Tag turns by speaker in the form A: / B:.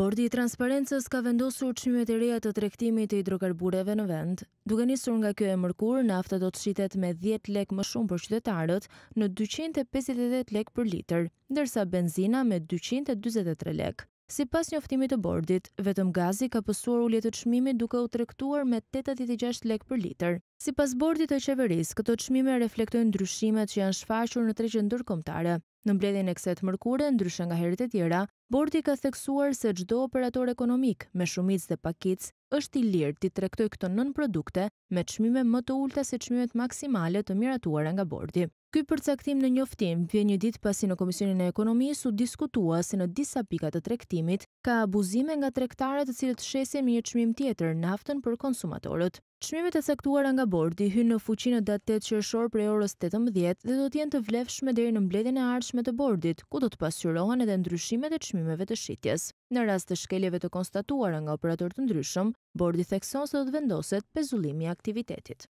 A: Bordi i Transparencës ka vendosur çmimet e reja të tregtimit të hidrokarbureve në vend. Duke nisur nga ky e mërkur, nafta do të shitet me 10 lek më shumë për qytetarët në 258 lek për litër, ndërsa benzina me 243 lek. Si pas një oftimit të bordit, vetëm gazi ka pësuar u të qmimi duke u trektuar me 86 lek për liter. Si pas bordit të qeveris, këto qmime reflektojnë ndryshimet që janë shfashur në treqën dërkomtare. Në mbledhin e kset mërkure, ndryshën nga herit e tjera, bordi ka theksuar se gjdo operator ekonomik me shumic dhe pakic është i lirë të trektoj këto nën produkte me qmime më të ulta se qmimet maksimale të miratuar nga bordi. Ky përcaktim në njoftim vjen një ditë pasi në Komisionin e Ekonomisë u diskutua se në disa pika të tregtimit ka abuzime nga tregtarët të cilët shesin me një çmim tjetër naftën për konsumatorët. Çmimet e caktuara nga bordi hyn në fuqi në datën 8 qershor prej orës 18 dhe do të jenë të vlefshme deri në mbledhjen e ardhshme të bordit, ku do të pasqyrohen edhe ndryshimet e çmimeve të shitjes. Në rast të shkeljeve të konstatuara nga operator të ndryshëm, bordi thekson se do të vendoset pezullimi i aktivitetit.